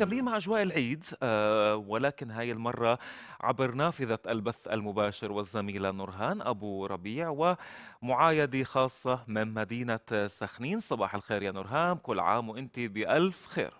مكملين مع أجواء العيد آه ولكن هاي المرة عبر نافذة البث المباشر والزميلة نورهان أبو ربيع ومعايدة خاصة من مدينة سخنين صباح الخير يا نورهان كل عام وأنت بألف خير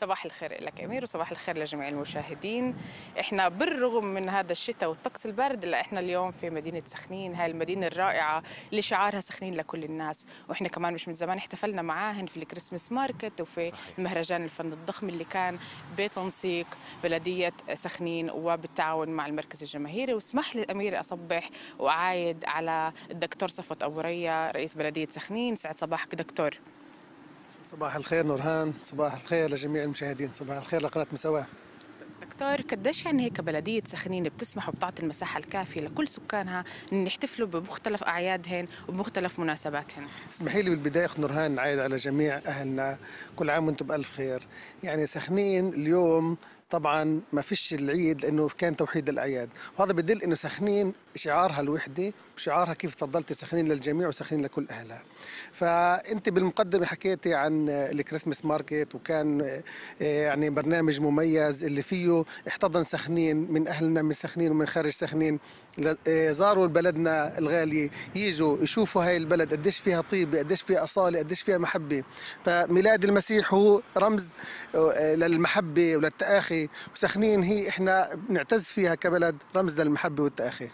صباح الخير لك امير وصباح الخير لجميع المشاهدين احنا بالرغم من هذا الشتاء والطقس البارد لا احنا اليوم في مدينه سخنين هاي المدينه الرائعه اللي شعارها سخنين لكل الناس واحنا كمان مش من زمان احتفلنا معاهن في الكريسماس ماركت وفي صحيح. مهرجان الفن الضخم اللي كان بتنسيق بلديه سخنين وبالتعاون مع المركز الجماهيري واسمح لي امير اصبح واعايد على الدكتور صفوت ابو ريا رئيس بلديه سخنين سعد صباحك دكتور صباح الخير نورهان صباح الخير لجميع المشاهدين صباح الخير لقناة مساواة دكتور قديش يعني هيك بلدية سخنين بتسمح وبتعطي المساحة الكافية لكل سكانها أن يحتفلوا بمختلف أعيادهن وبمختلف مناسباتهن اسمحي لي بالبداية أخت نورهان نعايد على جميع أهلنا كل عام وأنتم بألف خير يعني سخنين اليوم طبعا ما فيش العيد لانه كان توحيد الاعياد وهذا بدل انه سخنين شعارها الوحده وشعارها كيف تفضلتي سخنين للجميع وسخنين لكل اهلها فانت بالمقدمه حكيتي عن الكريسماس ماركت وكان آه، يعني برنامج مميز اللي فيه احتضن سخنين من اهلنا من سخنين ومن خارج سخنين آه، زاروا بلدنا الغاليه يجوا يشوفوا هاي البلد قديش فيها طيبه قديش فيها اصاله قديش فيها محبه فميلاد المسيح هو رمز آه، للمحبه وللتاخي وسخنين هي احنا بنعتز فيها كبلد رمز للمحبه والتاخي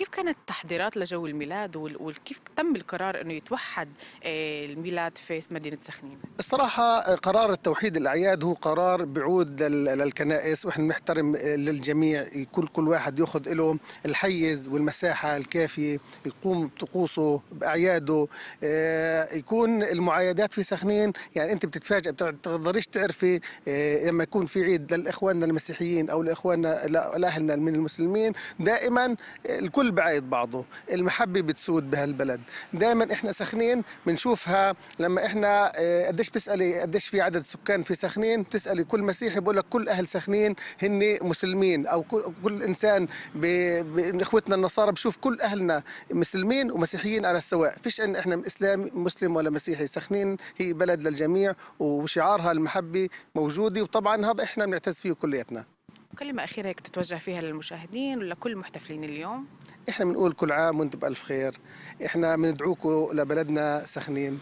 كيف كانت التحضيرات لجو الميلاد وكيف تم القرار انه يتوحد آه، الميلاد في مدينه سخنين؟ الصراحه آه، قرار التوحيد الاعياد هو قرار بيعود للكنائس ونحن بنحترم آه، للجميع كل كل واحد ياخذ له الحيز والمساحه الكافيه يقوم بطقوسه باعياده يكون المعايدات في سخنين يعني انت بتتفاجئ بتقدريش تعرفي لما يكون في عيد للاخواننا المسيحيين او لاخواننا لاهلنا من المسلمين دائما الكل بعيد بعضه المحبة بتسود بهالبلد دائما احنا سخنين بنشوفها لما احنا آه، قديش بتسالي قديش في عدد سكان في سخنين بتسالي كل مسيحي بقول لك كل اهل سخنين هن مسلمين او كل انسان من اخوتنا النصارى بشوف كل اهلنا مسلمين ومسيحيين على السواء فيش ان احنا اسلام مسلم ولا مسيحي سخنين هي بلد للجميع وشعارها المحبه موجوده وطبعا هذا احنا بنعتز فيه كلياتنا كلمة أخيرة هيك تتوجه فيها للمشاهدين ولكل محتفلين اليوم إحنا بنقول كل عام وأنتم بألف خير إحنا بندعوكم لبلدنا سخنين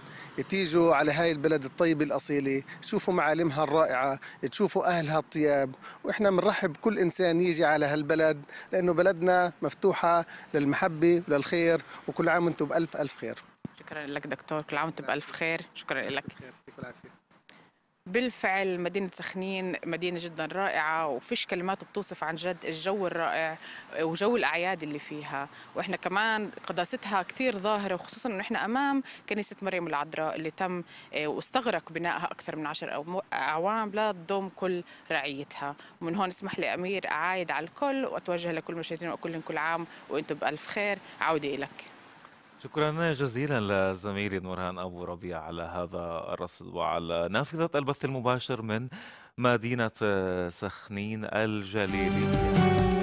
تيجوا على هاي البلد الطيبة الأصيلة تشوفوا معالمها الرائعة تشوفوا أهلها الطياب وإحنا بنرحب كل إنسان يجي على هالبلد لأنه بلدنا مفتوحة للمحبة وللخير وكل عام وأنتم بألف ألف خير شكرا لك دكتور كل عام وأنتم بألف خير شكرا لك بالفعل مدينة سخنين مدينة جدا رائعة وفيش كلمات بتوصف عن جد الجو الرائع وجو الأعياد اللي فيها وإحنا كمان قداستها كثير ظاهرة وخصوصا أنه إحنا أمام كنيسة مريم العذراء اللي تم آه، واستغرق بنائها أكثر من عشر أعوام لا تضم كل رعيتها ومن هون اسمح لي أمير أعايد على الكل وأتوجه لكل مشاهدين وأقول لكم كل عام وأنتم بألف خير عودة إلك شكرا جزيلا لزميلي نورهان أبو ربيع على هذا الرصد وعلى نافذة البث المباشر من مدينة سخنين الجليلية